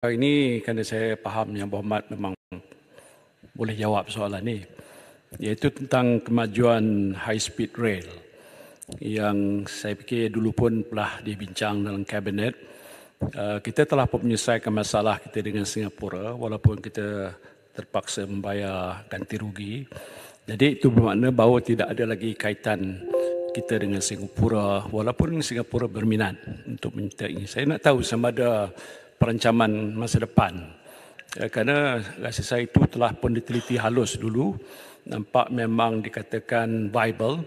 Ini kerana saya faham yang berhormat memang boleh jawab soalan ini. Iaitu tentang kemajuan high speed rail yang saya fikir dulu pun telah dibincang dalam kabinet. Eh, kita telah pun menyelesaikan masalah kita dengan Singapura walaupun kita terpaksa membayar ganti rugi. Jadi itu bermakna bahawa tidak ada lagi kaitan kita dengan Singapura walaupun Singapura berminat untuk minta ini. Saya nak tahu sama ada perancaman masa depan. Eh, kerana saya itu telah pun diteliti halus dulu, nampak memang dikatakan viable.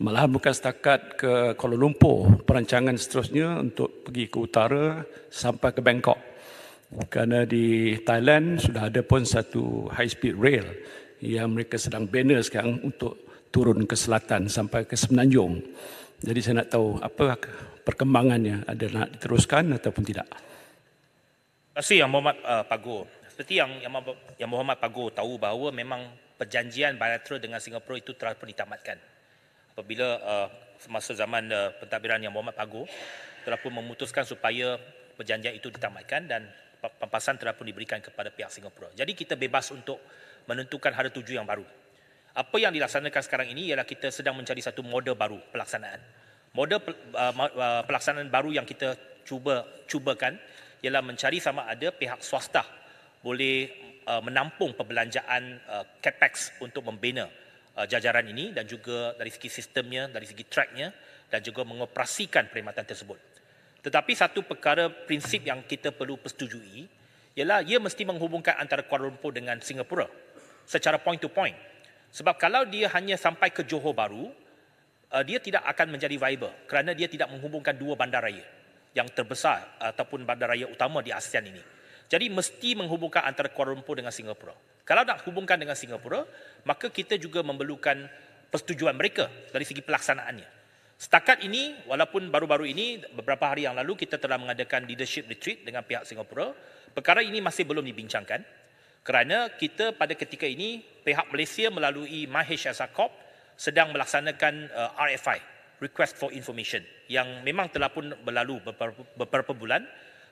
Malah bukan setakat ke Kuala Lumpur, perancangan seterusnya untuk pergi ke utara sampai ke Bangkok. Kerana di Thailand sudah ada pun satu high speed rail yang mereka sedang bina sekarang untuk turun ke selatan sampai ke Semenanjung. Jadi saya nak tahu apa perkembangannya, ada nak diteruskan ataupun tidak. Terima kasih Yang Muhammad uh, Pago. Seperti yang Yang Muhammad Pago tahu bahawa memang perjanjian bilateral dengan Singapura itu telah pun ditamatkan. Apabila uh, semasa zaman uh, pentadbiran Yang Muhammad Pago telah pun memutuskan supaya perjanjian itu ditamatkan dan pampasan telah pun diberikan kepada pihak Singapura. Jadi kita bebas untuk menentukan hara tuju yang baru. Apa yang dilaksanakan sekarang ini ialah kita sedang mencari satu model baru pelaksanaan. Model uh, uh, pelaksanaan baru yang kita cuba cubakan ialah mencari sama ada pihak swasta boleh uh, menampung perbelanjaan uh, capex untuk membina uh, jajaran ini dan juga dari segi sistemnya, dari segi tracknya dan juga mengoperasikan perkhidmatan tersebut. Tetapi satu perkara prinsip yang kita perlu persetujui ialah ia mesti menghubungkan antara Kuala Lumpur dengan Singapura secara point to point. Sebab kalau dia hanya sampai ke Johor Bahru, uh, dia tidak akan menjadi viable kerana dia tidak menghubungkan dua bandar raya yang terbesar ataupun bandar raya utama di ASEAN ini. Jadi mesti menghubungkan antara Kuala Lumpur dengan Singapura. Kalau nak hubungkan dengan Singapura, maka kita juga memerlukan persetujuan mereka dari segi pelaksanaannya. Setakat ini, walaupun baru-baru ini, beberapa hari yang lalu kita telah mengadakan leadership retreat dengan pihak Singapura, perkara ini masih belum dibincangkan kerana kita pada ketika ini pihak Malaysia melalui Mahesh Corp sedang melaksanakan uh, RFI request for information yang memang telah pun berlalu beberapa, beberapa bulan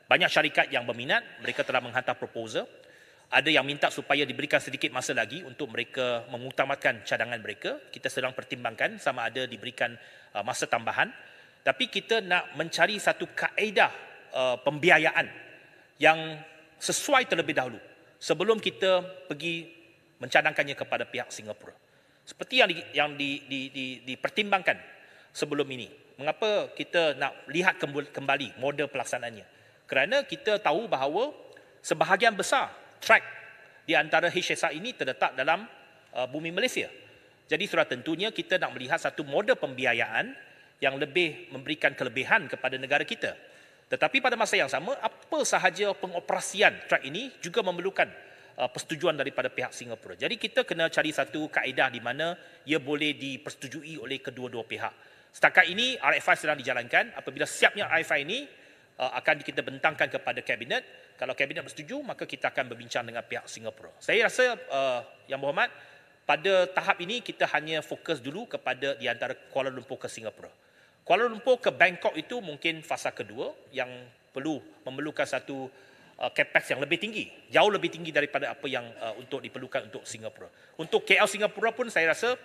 banyak syarikat yang berminat mereka telah menghantar proposal ada yang minta supaya diberikan sedikit masa lagi untuk mereka mengutamakan cadangan mereka kita sedang pertimbangkan sama ada diberikan uh, masa tambahan tapi kita nak mencari satu kaedah uh, pembiayaan yang sesuai terlebih dahulu sebelum kita pergi mencadangkannya kepada pihak Singapura seperti yang di, yang di, di, di, dipertimbangkan sebelum ini. Mengapa kita nak lihat kembali model pelaksanaannya? Kerana kita tahu bahawa sebahagian besar track di antara HSR ini terletak dalam uh, bumi Malaysia. Jadi sudah tentunya kita nak melihat satu model pembiayaan yang lebih memberikan kelebihan kepada negara kita. Tetapi pada masa yang sama, apa sahaja pengoperasian track ini juga memerlukan uh, persetujuan daripada pihak Singapura. Jadi kita kena cari satu kaedah di mana ia boleh dipersetujui oleh kedua-dua pihak. Setakat ini RFI sedang dijalankan. Apabila siapnya RFI ini uh, akan kita bentangkan kepada kabinet. Kalau kabinet bersetuju, maka kita akan berbincang dengan pihak Singapura. Saya rasa uh, yang berhormat pada tahap ini kita hanya fokus dulu kepada di antara Kuala Lumpur ke Singapura. Kuala Lumpur ke Bangkok itu mungkin fasa kedua yang perlu memerlukan satu uh, capex yang lebih tinggi, jauh lebih tinggi daripada apa yang uh, untuk diperlukan untuk Singapura. Untuk KL Singapura pun saya rasa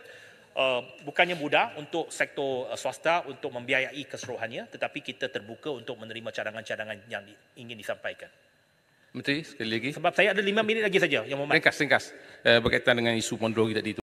uh, bukannya mudah untuk sektor uh, swasta untuk membiayai keseluruhannya tetapi kita terbuka untuk menerima cadangan-cadangan yang di, ingin disampaikan. Menteri, sekali lagi. Sebab saya ada lima minit lagi saja yang mau Ringkas, singkat Uh, eh, berkaitan dengan isu Mondrogi tadi itu.